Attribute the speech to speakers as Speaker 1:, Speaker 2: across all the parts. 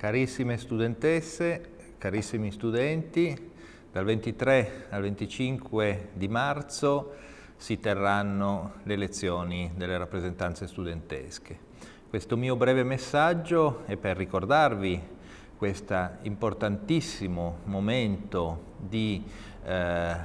Speaker 1: Carissime studentesse, carissimi studenti, dal 23 al 25 di marzo si terranno le lezioni delle rappresentanze studentesche. Questo mio breve messaggio è per ricordarvi questo importantissimo momento di, eh,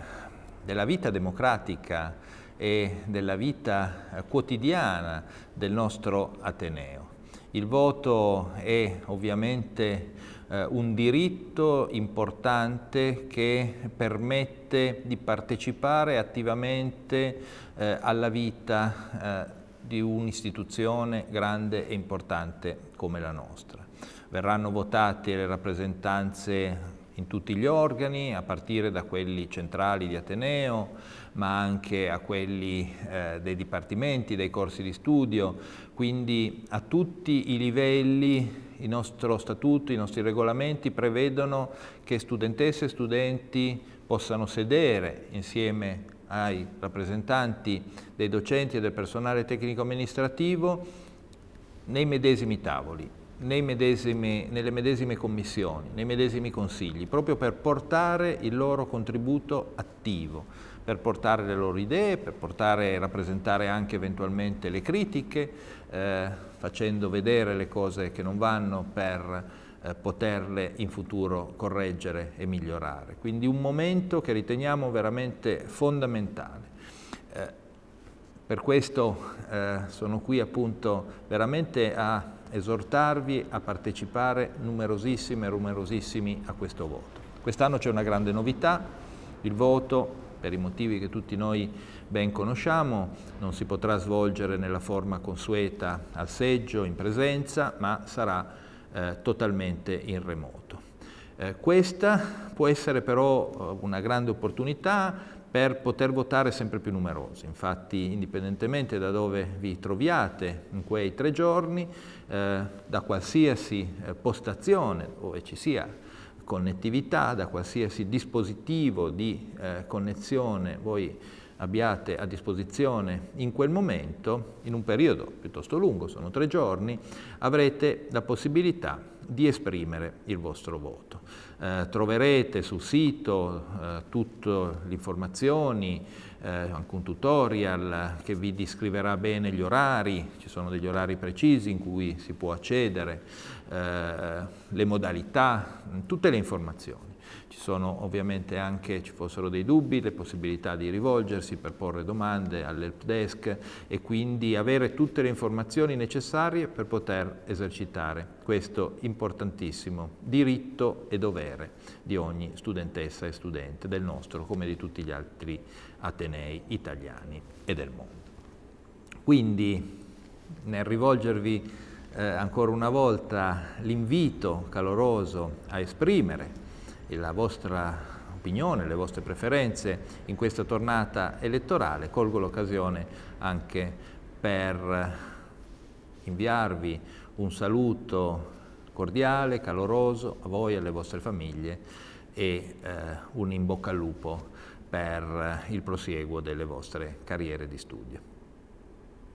Speaker 1: della vita democratica e della vita eh, quotidiana del nostro Ateneo. Il voto è ovviamente eh, un diritto importante che permette di partecipare attivamente eh, alla vita eh, di un'istituzione grande e importante come la nostra. Verranno votate le rappresentanze in tutti gli organi, a partire da quelli centrali di Ateneo, ma anche a quelli eh, dei dipartimenti, dei corsi di studio, quindi a tutti i livelli il nostro statuto, i nostri regolamenti prevedono che studentesse e studenti possano sedere insieme ai rappresentanti dei docenti e del personale tecnico amministrativo nei medesimi tavoli medesimi, nelle medesime commissioni, nei medesimi consigli, proprio per portare il loro contributo attivo, per portare le loro idee, per portare e rappresentare anche eventualmente le critiche, eh, facendo vedere le cose che non vanno per eh, poterle in futuro correggere e migliorare. Quindi un momento che riteniamo veramente fondamentale. Eh, per questo eh, sono qui appunto veramente a esortarvi a partecipare numerosissime e numerosissimi a questo voto. Quest'anno c'è una grande novità, il voto per i motivi che tutti noi ben conosciamo, non si potrà svolgere nella forma consueta al seggio, in presenza, ma sarà eh, totalmente in remoto. Eh, questa può essere però eh, una grande opportunità per poter votare sempre più numerosi. Infatti, indipendentemente da dove vi troviate in quei tre giorni, eh, da qualsiasi eh, postazione dove ci sia connettività, da qualsiasi dispositivo di eh, connessione voi abbiate a disposizione in quel momento, in un periodo piuttosto lungo, sono tre giorni, avrete la possibilità di esprimere il vostro voto. Eh, troverete sul sito eh, tutte le informazioni, eh, anche un tutorial che vi descriverà bene gli orari, ci sono degli orari precisi in cui si può accedere, eh, le modalità, tutte le informazioni. Ci sono ovviamente anche, ci fossero dei dubbi, le possibilità di rivolgersi per porre domande all'help desk e quindi avere tutte le informazioni necessarie per poter esercitare questo importantissimo diritto e dovere di ogni studentessa e studente del nostro come di tutti gli altri atenei italiani e del mondo. Quindi nel rivolgervi eh, ancora una volta l'invito caloroso a esprimere la vostra opinione, le vostre preferenze in questa tornata elettorale. Colgo l'occasione anche per inviarvi un saluto cordiale, caloroso a voi e alle vostre famiglie e eh, un in bocca al lupo per il prosieguo delle vostre carriere di studio.